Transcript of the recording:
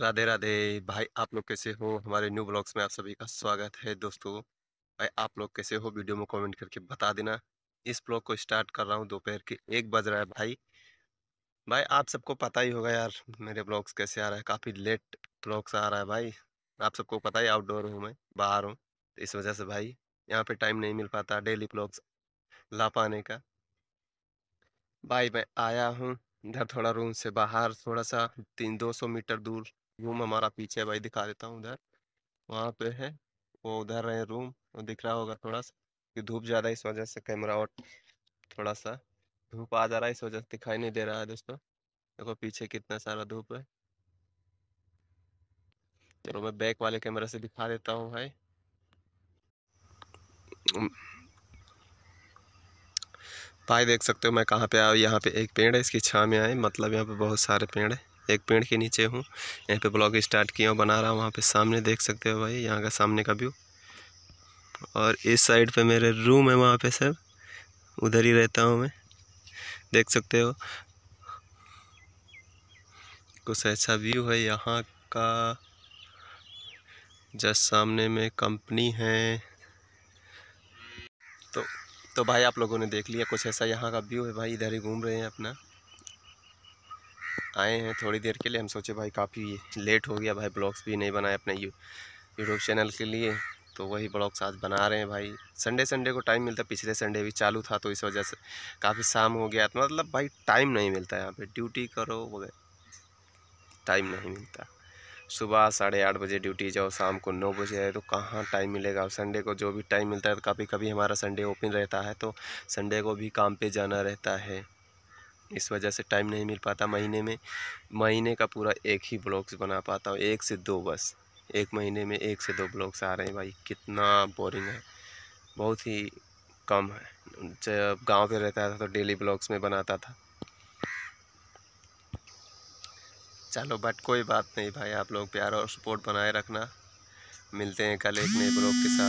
राधे राधे भाई आप लोग कैसे हो हमारे न्यू ब्लॉग्स में आप सभी का स्वागत है दोस्तों भाई आप लोग कैसे हो वीडियो में कमेंट करके बता देना इस ब्लॉग को स्टार्ट कर रहा हूँ दोपहर के एक बज रहा है भाई भाई आप सबको पता ही होगा यार मेरे ब्लॉग्स कैसे आ रहा है काफ़ी लेट ब्लॉग्स आ रहा है भाई आप सबको पता ही आउटडोर हूँ मैं बाहर हूँ तो इस वजह से भाई यहाँ पर टाइम नहीं मिल पाता डेली ब्लॉग्स ला पाने का भाई मैं आया हूँ इधर थोड़ा रूम से बाहर थोड़ा सा तीन दो सौ मीटर दूर रूम हमारा पीछे भाई दिखा देता हूँ उधर वहाँ पे है वो उधर है रूम दिख रहा होगा थोड़ा सा कि धूप ज़्यादा इस वजह से कैमरा और थोड़ा सा धूप आ जा रहा है इस वजह से दिखाई नहीं दे रहा है दोस्तों देखो पीछे कितना सारा धूप है चलो मैं बैक वाले कैमरा से दिखा देता हूँ भाई भाई देख सकते हो मैं कहाँ पे आया यहाँ पे एक पेड़ है इसकी छा में आए मतलब यहाँ पे बहुत सारे पेड़ है एक पेड़ के नीचे हूँ यहाँ पे ब्लॉग स्टार्ट किया हूँ बना रहा हूँ वहाँ पे सामने देख सकते हो भाई यहाँ का सामने का व्यू और इस साइड पे मेरे रूम है वहाँ पे सब उधर ही रहता हूँ मैं देख सकते हो कुछ ऐसा व्यू है यहाँ का जस्ट सामने में कंपनी है तो तो भाई आप लोगों ने देख लिया कुछ ऐसा यहाँ का व्यू है भाई इधर ही घूम रहे हैं अपना आए हैं थोड़ी देर के लिए हम सोचे भाई काफ़ी लेट हो गया भाई ब्लॉग्स भी नहीं बनाए अपने यूट्यूब चैनल के लिए तो वही ब्लॉग्स आज बना रहे हैं भाई संडे संडे को टाइम मिलता पिछले संडे भी चालू था तो इस वजह से काफ़ी शाम हो गया तो मतलब भाई टाइम नहीं मिलता यहाँ पर ड्यूटी करो वगैरह टाइम नहीं मिलता सुबह साढ़े आठ बजे ड्यूटी जाओ शाम को नौ बजे आए तो कहाँ टाइम मिलेगा संडे को जो भी टाइम मिलता है तो कभी कभी हमारा संडे ओपन रहता है तो संडे को भी काम पे जाना रहता है इस वजह से टाइम नहीं मिल पाता महीने में महीने का पूरा एक ही ब्लॉग्स बना पाता हूँ एक से दो बस एक महीने में एक से दो ब्लॉग्स आ रहे हैं भाई कितना बोरिंग है बहुत ही कम है जब गांव पे रहता था तो डेली ब्लॉग्स में बनाता था चलो बट कोई बात नहीं भाई आप लोग प्यार और सपोर्ट बनाए रखना मिलते हैं कल एक नए ब्लॉग के साथ